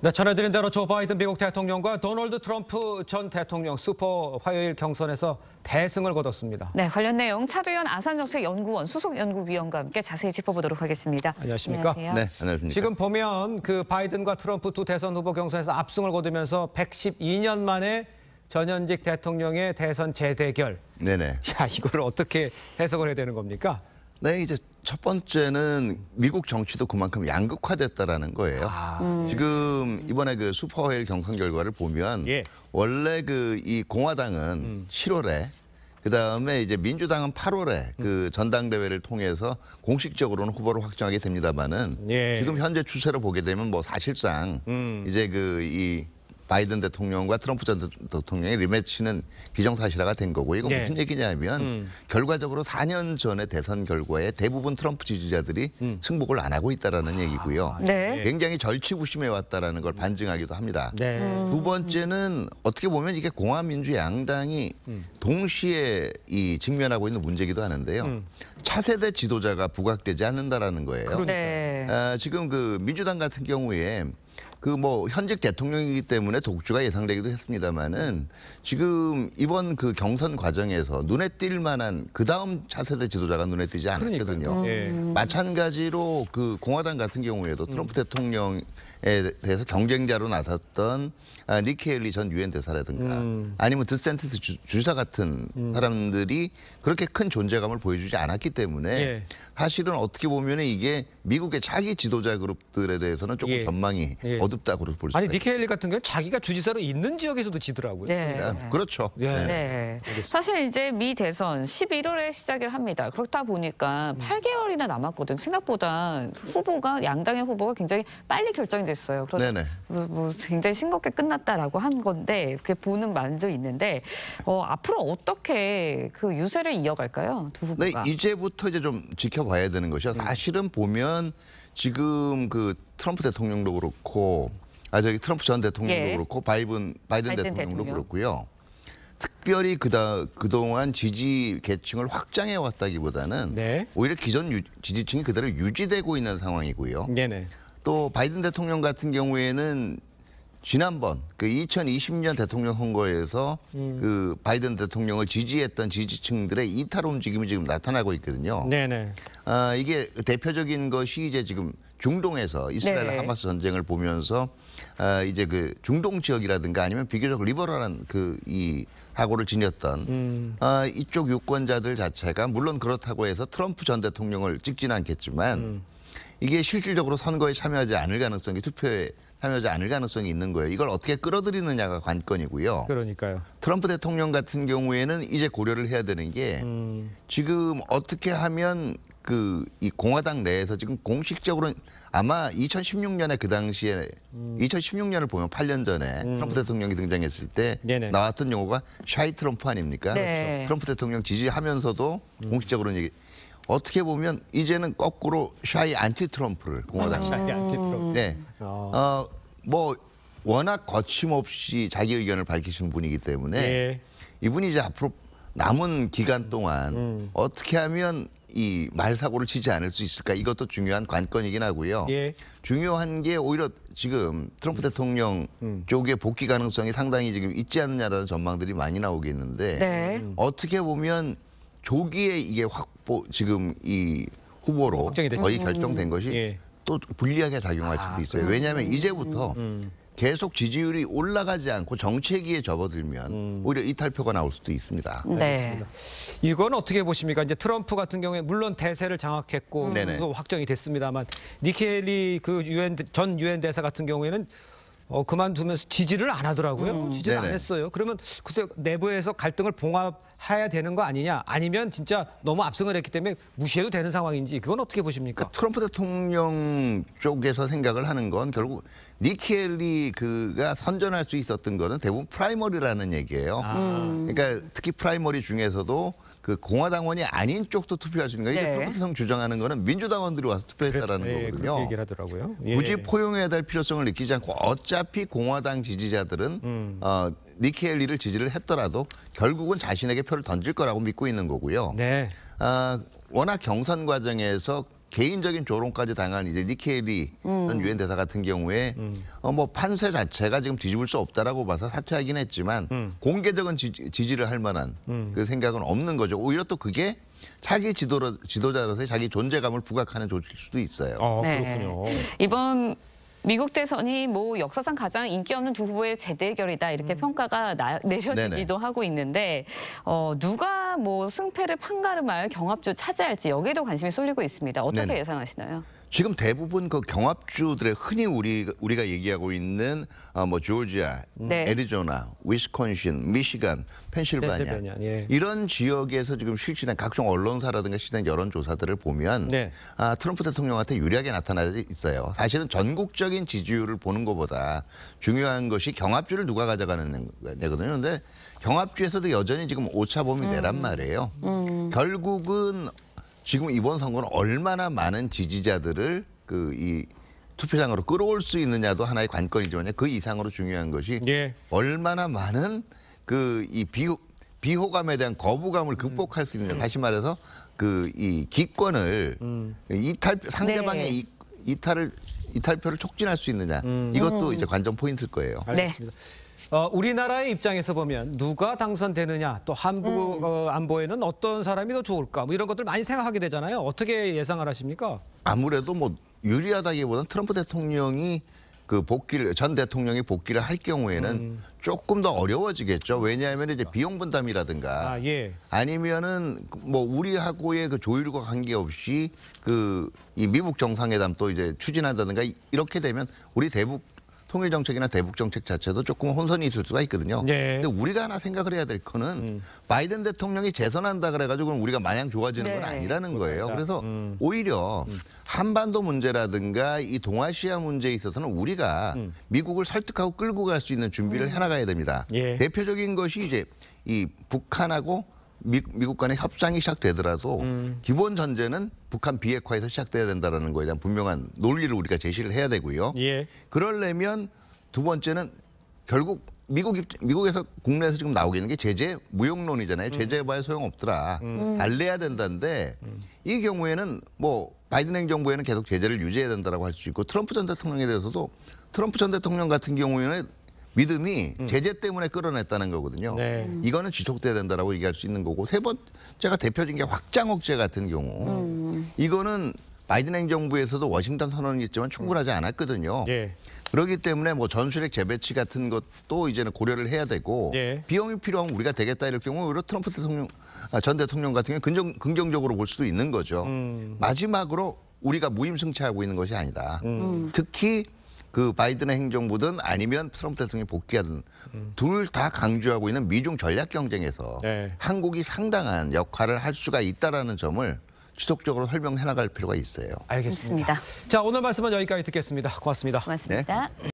네, 전해드린 대로 조 바이든 미국 대통령과 도널드 트럼프 전 대통령 슈퍼 화요일 경선에서 대승을 거뒀습니다. 네, 관련 내용 차두현 아산정책연구원 수석연구위원과 함께 자세히 짚어보도록 하겠습니다. 안녕하십니까? 네, 네, 안녕하세요. 네, 안녕하십니까? 지금 보면 그 바이든과 트럼프 두 대선 후보 경선에서 압승을 거두면서 112년 만에 전현직 대통령의 대선 재대결. 네네. 자, 이걸 어떻게 해석을 해야 되는 겁니까? 네, 이제 첫 번째는 미국 정치도 그만큼 양극화됐다라는 거예요. 아. 지금 이번에 그 슈퍼호일 경선 결과를 보면 예. 원래 그 이 공화당은 7월에 음. 그다음에 이제 민주당은 8월에 음. 그 전당대회를 통해서 공식적으로는 후보를 확정하게 됩니다만은 예. 지금 현재 추세로 보게 되면 뭐 사실상 음. 이제 그이 바이든 대통령과 트럼프 전 대통령의 리매치는 기정사실화가 된 거고 이건 네. 무슨 얘기냐면 음. 결과적으로 4년 전에 대선 결과에 대부분 트럼프 지지자들이 음. 승복을 안 하고 있다라는 아, 얘기고요. 네. 굉장히 절치부심해 왔다라는 걸 반증하기도 합니다. 네. 음. 두 번째는 어떻게 보면 이게 공화민주 양당이 음. 동시에 이 직면하고 있는 문제기도 하는데요. 음. 차세대 지도자가 부각되지 않는다라는 거예요. 그러니까. 아, 지금 그 민주당 같은 경우에 그뭐 현직 대통령이기 때문에 독주가 예상되기도 했습니다만은 지금 이번 그 경선 과정에서 눈에 띌 만한 그 다음 차세대 지도자가 눈에 띄지 않았거든요. 예. 마찬가지로 그 공화당 같은 경우에도 트럼프 음. 대통령 에 대해서 경쟁자로 나섰던 아, 니케일리 전 유엔 대사라든가 음. 아니면 드센트스 주, 사 같은 음. 사람들이 그렇게 큰 존재감을 보여주지 않았기 때문에 예. 사실은 어떻게 보면 이게 미국의 자기 지도자 그룹들에 대해서는 조금 예. 전망이 예. 어둡다고 볼 수 있습니다. 아니 니케일리 같은 경우는 자기가 주지사로 있는 지역에서도 지더라고요. 네. 아, 네. 그렇죠. 예. 네. 네. 사실 이제 미 대선 11월에 시작을 합니다. 그렇다 보니까 음. 8개월이나 남았거든. 생각보다 후보가 양당의 후보가 굉장히 빨리 결정이 됐어요. 모르어요 그러다 뭐, 뭐, 굉장히 싱겁게 끝났다라고 한 건데 그게 보는 만도 있는데 어, 앞으로 어떻게 그 유세를 이어갈까요? 두 네, 후보가. 네, 이제부터 이제 좀 지켜봐야 되는 것이요. 네. 사실은 보면 지금 그 트럼프 대통령도 그렇고 아 저기 트럼프 전 대통령도 예. 그렇고 바이든 바이든, 바이든 대통령도 대통령. 그렇고요. 특별히 그다 그동안 지지 계층을 확장해 왔다기보다는 네. 오히려 기존 유, 지지층이 그대로 유지되고 있는 상황이고요. 네네. 또 바이든 대통령 같은 경우에는 지난번 그 2020년 대통령 선거에서 음. 그 바이든 대통령을 지지했던 지지층들의 이탈 움직임이 지금 나타나고 있거든요. 네네. 아, 이게 대표적인 것이 이제 지금 중동에서 이스라엘 네 하마스 전쟁을 보면서 아, 이제 그 중동 지역이라든가 아니면 비교적 리버럴한 그이 하고를 지녔던 음. 아, 이쪽 유권자들 자체가 물론 그렇다고 해서 트럼프 전 대통령을 찍지는 않겠지만 음. 이게 실질적으로 선거에 참여하지 않을 가능성이 투표에 참여하지 않을 가능성이 있는 거예요. 이걸 어떻게 끌어들이느냐가 관건이고요. 그러니까요. 트럼프 대통령 같은 경우에는 이제 고려를 해야 되는 게 음. 지금 어떻게 하면 그 이 공화당 내에서 지금 공식적으로 아마 2016년에 그 당시에 음. 2016년을 보면 8년 전에 음. 트럼프 대통령이 등장했을 때 네네. 나왔던 용어가 샤이 트럼프 아닙니까? 네. 그렇죠. 트럼프 대통령 지지하면서도 음. 공식적으로 얘기, 어떻게 보면 이제는 거꾸로 샤이 안티 트럼프를 공화당. 아, 샤이 안티 트럼프. 네. 아. 어, 뭐 워낙 거침없이 자기 의견을 밝히시는 분이기 때문에 예. 이분이 이제 앞으로 남은 기간 동안 음. 어떻게 하면 이 말사고를 치지 않을 수 있을까 이것도 중요한 관건이긴 하고요. 예. 중요한 게 오히려 지금 트럼프 대통령 음. 쪽에 복귀 가능성이 상당히 지금 있지 않느냐라는 전망들이 많이 나오고 있는데 네. 어떻게 보면 조기에 이게 확보 지금 이 후보로 거의 결정된 것이 예. 또 불리하게 작용할 수도 아, 있어요. 왜냐하면 이제부터 음. 음. 계속 지지율이 올라가지 않고 정체기에 접어들면 음. 오히려 이탈표가 나올 수도 있습니다. 네. 이건 어떻게 보십니까? 이제 트럼프 같은 경우에 물론 대세를 장악했고 음. 확정이 됐습니다만 니켈리 그 유엔 전 유엔 대사 같은 경우에는 어, 그만두면서 지지를 안 하더라고요. 음. 지지를 네네. 안 했어요. 그러면 글쎄 내부에서 갈등을 봉합해야 되는 거 아니냐? 아니면 진짜 너무 압승을 했기 때문에 무시해도 되는 상황인지 그건 어떻게 보십니까? 그러니까 트럼프 대통령 쪽에서 생각을 하는 건 결국 니켈리 그가 선전할 수 있었던 거는 대부분 프라이머리라는 얘기예요. 아. 그러니까 특히 프라이머리 중에서도 그 공화당원이 아닌 쪽도 투표할 수 있는 거예요. 이게 네. 트럼프 성 주장하는 거는 민주당원들이 와서 투표했다라는 그래, 그렇죠. 예, 거거든요. 얘기를 하더라고요. 예. 굳이 포용해야 될 필요성을 느끼지 않고 어차피 공화당 지지자들은 음. 어, 니켈리를 지지를 했더라도 결국은 자신에게 표를 던질 거라고 믿고 있는 거고요. 네. 아, 워낙 경선 과정에서 개인적인 조롱까지 당한 이제 니케리 전 음. 유엔 대사 같은 경우에 음. 어, 뭐 판세 자체가 지금 뒤집을 수 없다라고 봐서 사퇴하긴 했지만 음. 공개적인 지, 지를할 만한 그 생각은 없는 거죠. 오히려 또 그게 자기 지도로, 지도자로서의 자기 존재감을 부각하는 조치일 수도 있어요. 아, 네. 그렇군요. 네. 이번 미국 대선이 뭐 역사상 가장 인기 없는 두 후보의 재대결이다 이렇게 음. 평가가 나, 내려지기도 네네. 하고 있는데 어, 누가 뭐 승패를 판가름할 경합주 차지할지 여기도 관심이 쏠리고 있습니다. 어떻게 네네. 예상하시나요? 지금 대부분 그 경합주들의 흔히 우리 우리가 얘기하고 있는 어, 뭐 조지아, 네. 애리조나, 위스콘신, 미시간, 펜실바니아, 예. 이런 지역에서 지금 실시된 각종 언론사라든가 시장 여론 조사들을 보면 네. 아, 트럼프 대통령한테 유리하게 나타나 있어요. 사실은 전국적인 지지율을 보는 것보다 중요한 것이 경합주를 누가 가져가느냐거든요. 근데 경합주에서도 여전히 지금 오차범위 내란 음. 말이에요. 음. 결국은 지금 이번 선거는 얼마나 많은 지지자들을 그 이 투표장으로 끌어올 수 있느냐도 하나의 관건이지만 그 이상으로 중요한 것이 예. 얼마나 많은 그이 비호, 비호감에 대한 거부감을 극복할 수 있느냐. 음. 다시 말해서 그 이 기권을 음. 이탈 상대방의 네. 이, 이탈을 이탈표를 촉진할 수 있느냐. 음. 이것도 음. 이제 관전 포인트일 거예요. 알겠습니다. 네. 어, 우리나라의 입장에서 보면 누가 당선되느냐 또 한국 음. 어, 안보에는 어떤 사람이 더 좋을까 뭐 이런 것들 많이 생각하게 되잖아요. 어떻게 예상을 하십니까? 아무래도 뭐 유리하다기보다는 트럼프 대통령이 그 복귀를 전 대통령이 복귀를 할 경우에는 음. 조금 더 어려워지겠죠. 왜냐하면 이제 비용 분담이라든가 아, 예. 아니면은 뭐 우리하고의 그 조율과 관계없이 그 이 미국 정상회담 또 이제 추진한다든가 이렇게 되면 우리 대북 통일 정책이나 대북 정책 자체도 조금 혼선이 있을 수가 있거든요. 예. 근데 우리가 하나 생각을 해야 될 거는 음. 바이든 대통령이 재선한다 그래가지고 우리가 마냥 좋아지는 네. 건 아니라는 거예요. 그래서 음. 오히려 음. 한반도 문제라든가 이 동아시아 문제에 있어서는 우리가 음. 미국을 설득하고 끌고 갈 수 있는 준비를 음. 해나가야 됩니다. 예. 대표적인 것이 이제 이 북한하고 미, 국 간의 협상이 시작되더라도 음. 기본 전제는 북한 비핵화에서 시작돼야 된다라는 거에 대한 분명한 논리를 우리가 제시를 해야 되고요. 예. 그러려면 두 번째는 결국 미국 미국에서 국내에서 지금 나오고 있는 게 제재 무용론이잖아요. 음. 제재해봐야 소용없더라. 음. 음. 달래야 된다는데 음. 이 경우에는 뭐 바이든 행정부에는 계속 제재를 유지해야 된다라고 할 수 있고 트럼프 전 대통령에 대해서도 트럼프 전 대통령 같은 경우에는 믿음이 음. 제재 때문에 끌어냈다는 거거든요. 네. 이거는 지속돼야 된다라고 얘기할 수 있는 거고 세 번째가 대표적인 게 확장 억제 같은 경우 음. 이거는 바이든 행정부에서도 워싱턴 선언이 있지만 충분하지 않았거든요. 예. 그렇기 때문에 뭐 전술핵 재배치 같은 것도 이제는 고려를 해야 되고 예. 비용이 필요하면 우리가 되겠다 이럴 경우 오히려 트럼프 대통령 아, 전 대통령 같은 경우 긍정, 긍정적으로 볼 수도 있는 거죠. 음. 마지막으로 우리가 무임승차하고 있는 것이 아니다. 음. 특히 그 바이든 행정부든 아니면 트럼프 대통령이 복귀하든 음. 둘다 강조하고 있는 미중 전략 경쟁에서 네. 한국이 상당한 역할을 할 수가 있다라는 점을 지속적으로 설명해 나갈 필요가 있어요. 알겠습니다. 자, 오늘 말씀은 여기까지 듣겠습니다. 고맙습니다. 고맙습니다. 네.